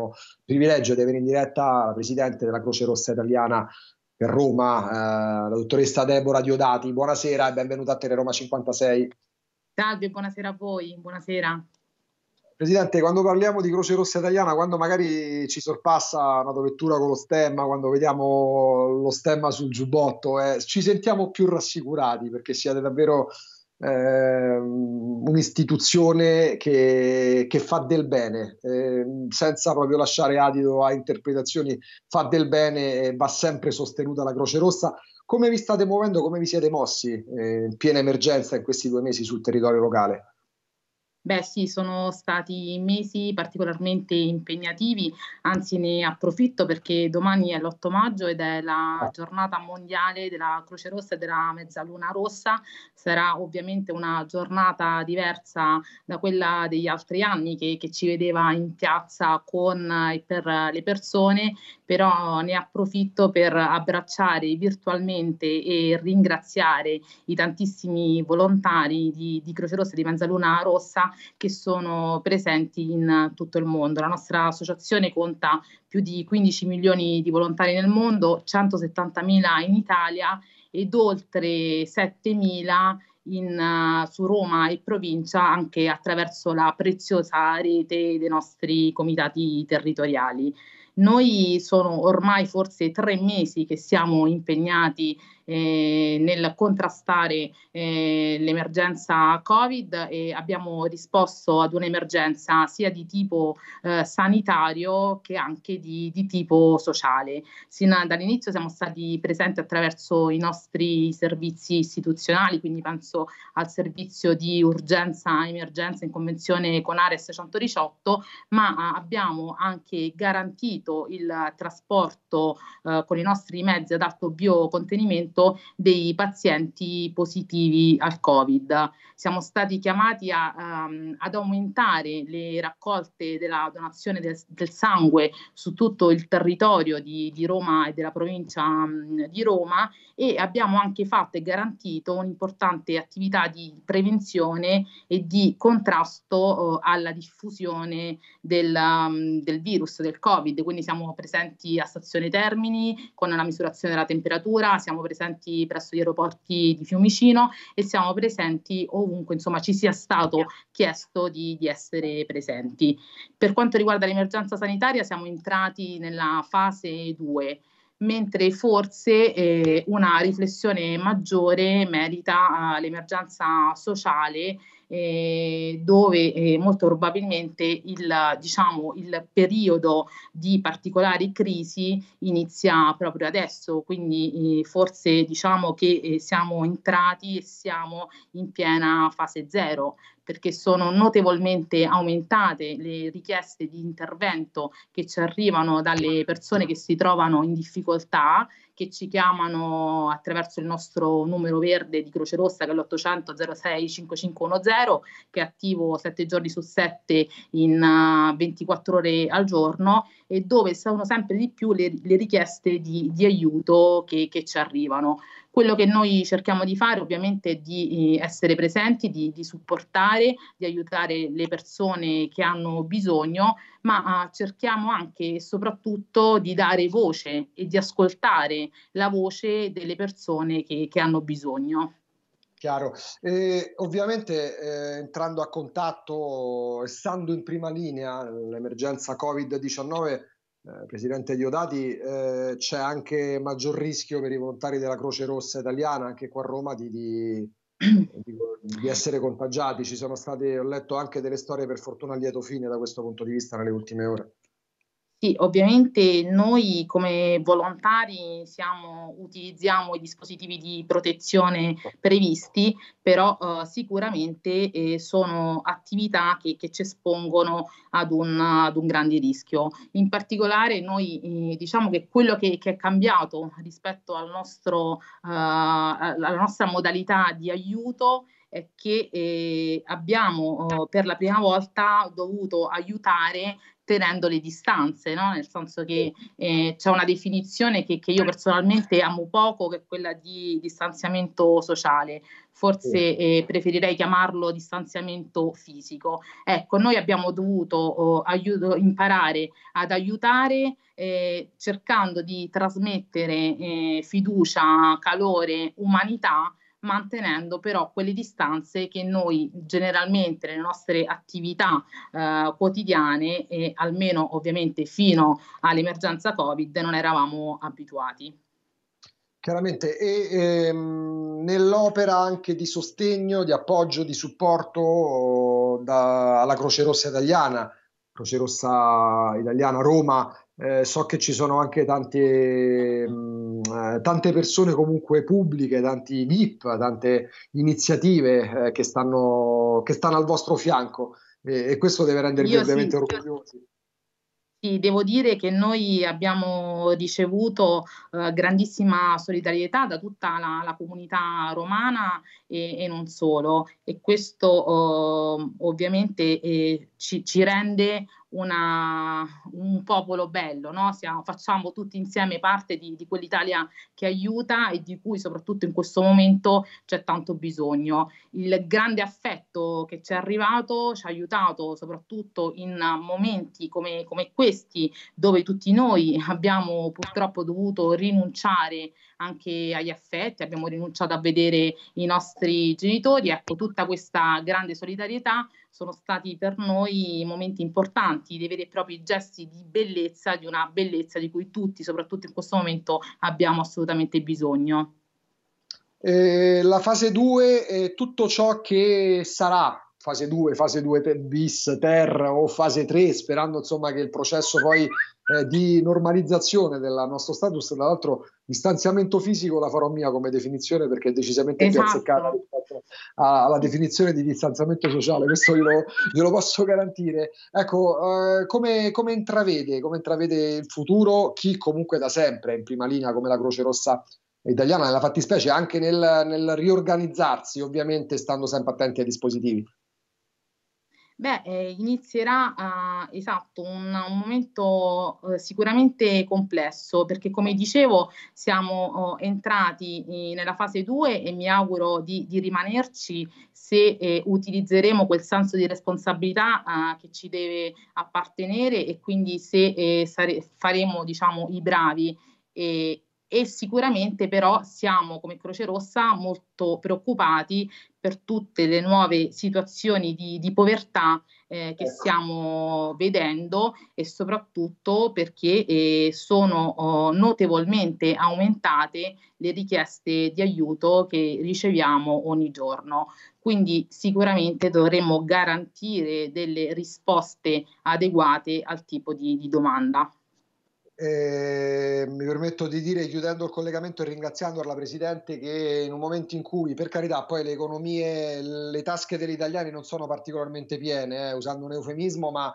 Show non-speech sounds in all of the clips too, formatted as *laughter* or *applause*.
abbiamo il privilegio di avere in diretta la presidente della Croce Rossa Italiana per Roma, eh, la dottoressa Deborah Diodati. Buonasera e benvenuta a Teleroma 56. Salve, buonasera a voi, buonasera. Presidente, quando parliamo di Croce Rossa Italiana, quando magari ci sorpassa una dovettura con lo stemma, quando vediamo lo stemma sul giubbotto, eh, ci sentiamo più rassicurati perché siete davvero eh, un'istituzione che, che, fa del bene, eh, senza proprio lasciare adito a interpretazioni, fa del bene e va sempre sostenuta la Croce Rossa. Come vi state muovendo, come vi siete mossi eh, in piena emergenza in questi due mesi sul territorio locale? Beh sì, sono stati mesi particolarmente impegnativi, anzi ne approfitto perché domani è l'8 maggio ed è la ah. giornata mondiale della Croce Rossa e della Mezzaluna Rossa, sarà ovviamente una giornata diversa da quella degli altri anni che, che ci vedeva in piazza con e per le persone, però ne approfitto per abbracciare virtualmente e ringraziare i tantissimi volontari di, di Croce Rossa e di Mezzaluna Rossa che sono presenti in tutto il mondo. La nostra associazione conta più di 15 milioni di volontari nel mondo, 170 mila in Italia ed oltre 7 mila in, uh, su Roma e provincia anche attraverso la preziosa rete dei nostri comitati territoriali. Noi sono ormai forse tre mesi che siamo impegnati eh, nel contrastare eh, l'emergenza Covid e abbiamo risposto ad un'emergenza sia di tipo eh, sanitario che anche di, di tipo sociale. Sin dall'inizio siamo stati presenti attraverso i nostri servizi istituzionali, quindi penso al servizio di urgenza emergenza in convenzione con Ares 118, ma eh, abbiamo anche garantito il trasporto eh, con i nostri mezzi ad alto biocontenimento appunto dei pazienti positivi al Covid. Siamo stati chiamati a, um, ad aumentare le raccolte della donazione del, del, sangue su tutto il territorio di, di Roma e della provincia um, di Roma e abbiamo anche fatto e garantito un'importante attività di prevenzione e di contrasto uh, alla diffusione del, um, del virus, del Covid. Quindi siamo presenti a stazione Termini con la misurazione della temperatura, siamo presenti presenti presso gli aeroporti di Fiumicino e siamo presenti ovunque insomma, ci sia stato chiesto di, di essere presenti. Per quanto riguarda l'emergenza sanitaria siamo entrati nella fase 2 mentre forse eh, una riflessione maggiore merita uh, l'emergenza sociale eh, dove eh, molto probabilmente il, diciamo, il periodo di particolari crisi inizia proprio adesso, quindi eh, forse diciamo che eh, siamo entrati e siamo in piena fase zero, perché sono notevolmente aumentate le richieste di intervento che ci arrivano dalle persone che si trovano in difficoltà, che ci chiamano attraverso il nostro numero verde di Croce Rossa che è l'800 06 5510, che è attivo 7 giorni su 7 in 24 uh, ore al giorno e dove sono sempre di più le, le richieste di, di aiuto che, che ci arrivano. Quello che noi cerchiamo di fare ovviamente è di eh, essere presenti, di, di supportare, di aiutare le persone che hanno bisogno, ma ah, cerchiamo anche e soprattutto di dare voce e di ascoltare la voce delle persone che, che hanno bisogno. Chiaro. E ovviamente eh, entrando a contatto, essendo in prima linea l'emergenza Covid-19, eh, Presidente Diodati, eh, c'è anche maggior rischio per i volontari della Croce Rossa italiana, anche qua a Roma, di, di, *clears throat* di, di, essere contagiati. Ci sono state, ho letto anche delle storie per fortuna a lieto fine da questo punto di vista nelle ultime ore. Sì, ovviamente noi come volontari siamo, utilizziamo i dispositivi di protezione previsti, però eh, sicuramente eh, sono attività che, che ci espongono ad un, ad un, grande rischio. In particolare noi eh, diciamo che quello che, che, è cambiato rispetto al nostro, eh, alla nostra modalità di aiuto è che eh, abbiamo eh, per la prima volta dovuto aiutare tenendo le distanze, no? nel senso che eh, c'è una definizione che, che, io personalmente amo poco, che è quella di distanziamento sociale, forse eh, preferirei chiamarlo distanziamento fisico. Ecco, noi abbiamo dovuto oh, aiuto, imparare ad aiutare eh, cercando di trasmettere eh, fiducia, calore, umanità mantenendo però quelle distanze che noi generalmente nelle nostre attività eh, quotidiane e almeno ovviamente fino all'emergenza Covid non eravamo abituati. Chiaramente, e ehm, nell'opera anche di sostegno, di appoggio, di supporto da, alla Croce Rossa italiana, Croce Rossa italiana Roma eh, so che ci sono anche tante, mh, mm, eh, tante, persone comunque pubbliche, tanti VIP, tante iniziative eh, che, stanno, che, stanno, al vostro fianco eh, e, questo deve rendervi Io ovviamente sì, orgogliosi. Sì, devo dire che noi abbiamo ricevuto eh, grandissima solidarietà da tutta la, la comunità romana e, e, non solo e questo oh, ovviamente eh, ci, ci rende una, un popolo bello, no? Siamo, facciamo tutti insieme parte di, di, quell'Italia che aiuta e di cui soprattutto in questo momento c'è tanto bisogno. Il grande affetto che ci è arrivato ci ha aiutato soprattutto in momenti come, come questi dove tutti noi abbiamo purtroppo dovuto rinunciare anche agli affetti, abbiamo rinunciato a vedere i nostri genitori, ecco tutta questa grande solidarietà sono stati per noi momenti importanti, dei veri e propri gesti di bellezza, di una bellezza di cui tutti, soprattutto in questo momento, abbiamo assolutamente bisogno. Eh, la fase 2 è tutto ciò che sarà, fase 2, fase 2 bis, ter o fase 3, sperando insomma che il processo poi eh, di normalizzazione del nostro status, tra l'altro distanziamento fisico la farò mia come definizione perché è decisamente esatto. più azzeccata alla definizione di distanziamento sociale, questo glielo, glielo posso garantire. Ecco, eh, come, come, intravede, come intravede il futuro chi comunque da sempre è in prima linea come la Croce Rossa italiana, nella fattispecie anche nel, nel riorganizzarsi, ovviamente stando sempre attenti ai dispositivi? Beh, eh, inizierà eh, esatto un, un momento eh, sicuramente complesso perché come dicevo siamo oh, entrati eh, nella fase 2 e mi auguro di, di rimanerci se eh, utilizzeremo quel senso di responsabilità ah, che ci deve appartenere e quindi se eh, sare- faremo diciamo, i bravi e, e sicuramente però siamo come Croce Rossa molto preoccupati per tutte le nuove situazioni di, di povertà eh, che ecco. stiamo vedendo e soprattutto perché eh, sono oh, notevolmente aumentate le richieste di aiuto che riceviamo ogni giorno. Quindi sicuramente dovremo garantire delle risposte adeguate al tipo di, di domanda. Eh, mi permetto di dire, chiudendo il collegamento e ringraziando la Presidente, che in un momento in cui, per carità, poi le economie, le tasche degli italiani non sono particolarmente piene, eh, usando un eufemismo, ma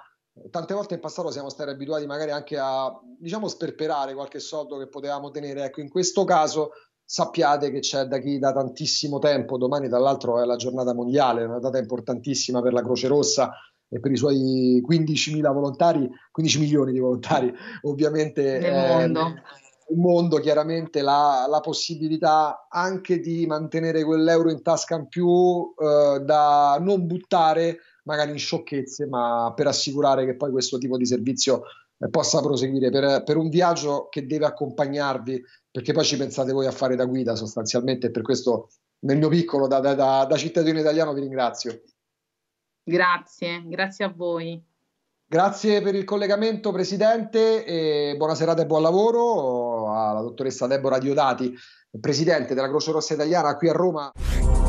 tante volte in passato siamo stati abituati magari anche a, diciamo, sperperare qualche soldo che potevamo tenere. Ecco, in questo caso sappiate che c'è da chi da tantissimo tempo, domani tra l'altro è la giornata mondiale, una data importantissima per la Croce Rossa, e per i suoi 15.000 volontari, 15 milioni di volontari *laughs* ovviamente nel eh, mondo. Eh, mondo chiaramente la, la, possibilità anche di mantenere quell'euro in tasca in più eh, da non buttare magari in sciocchezze, ma per assicurare che poi questo tipo di servizio eh, possa proseguire per, per, un viaggio che deve accompagnarvi, perché poi ci pensate voi a fare da guida sostanzialmente, per questo nel mio piccolo, da, da, da cittadino italiano, vi ringrazio. Grazie, grazie a voi. Grazie per il collegamento Presidente, e buona serata e buon lavoro alla dottoressa Deborah Diodati, Presidente della Croce Rossa Italiana qui a Roma.